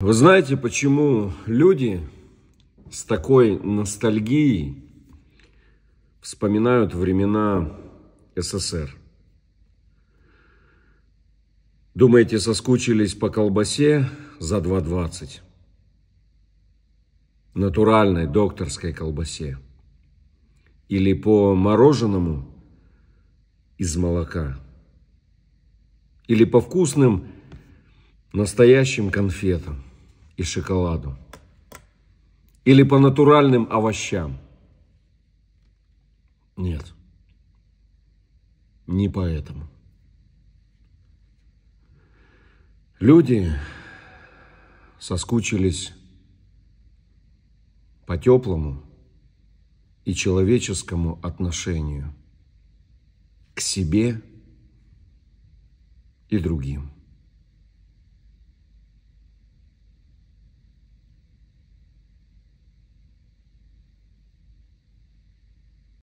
Вы знаете, почему люди с такой ностальгией вспоминают времена СССР? Думаете, соскучились по колбасе за 2,20? Натуральной докторской колбасе? Или по мороженому из молока? Или по вкусным настоящим конфетам? и шоколаду. Или по натуральным овощам. Нет. Не поэтому. Люди соскучились по теплому и человеческому отношению к себе и другим.